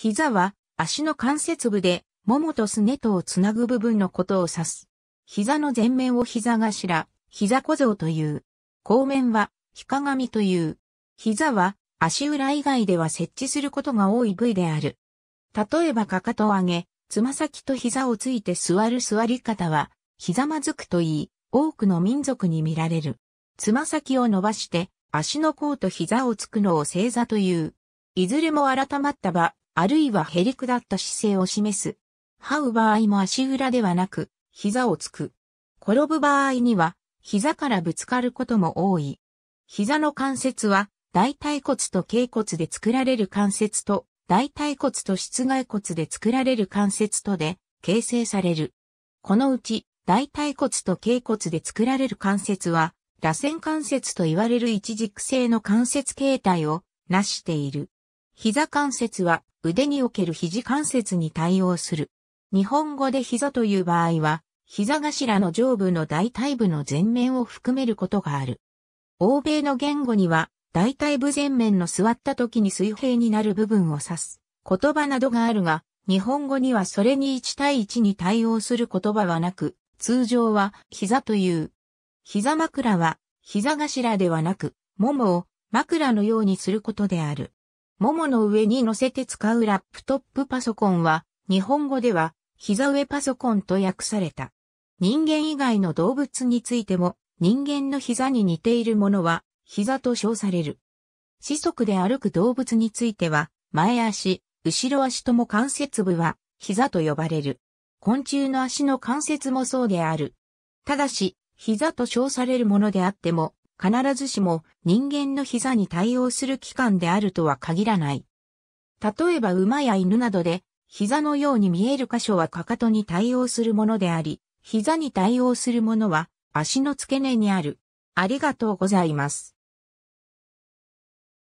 膝は足の関節部で、ももとすねとをつなぐ部分のことを指す。膝の前面を膝頭、膝小僧という。後面は、ひかがみという。膝は、足裏以外では設置することが多い部位である。例えばかかとを上げ、つま先と膝をついて座る座り方は、ひざまずくといい、多くの民族に見られる。つま先を伸ばして、足の甲と膝をつくのを正座という。いずれも改まった場、あるいはへりくだった姿勢を示す。這う場合も足裏ではなく、膝をつく。転ぶ場合には、膝からぶつかることも多い。膝の関節は、大腿骨と頸骨で作られる関節と、大腿骨と室外骨で作られる関節とで形成される。このうち、大腿骨と頸骨で作られる関節は、螺旋関節と言われる一軸性の関節形態をなしている。膝関節は腕における肘関節に対応する。日本語で膝という場合は、膝頭の上部の大腿部の前面を含めることがある。欧米の言語には、大腿部前面の座った時に水平になる部分を指す言葉などがあるが、日本語にはそれに1対1に対応する言葉はなく、通常は膝という。膝枕は膝頭ではなく、ももを枕のようにすることである。ももの上に乗せて使うラップトップパソコンは、日本語では、膝上パソコンと訳された。人間以外の動物についても、人間の膝に似ているものは、膝と称される。四足で歩く動物については、前足、後ろ足とも関節部は、膝と呼ばれる。昆虫の足の関節もそうである。ただし、膝と称されるものであっても、必ずしも人間の膝に対応する器官であるとは限らない。例えば馬や犬などで、膝のように見える箇所はかかとに対応するものであり、膝に対応するものは足の付け根にある。ありがとうございます。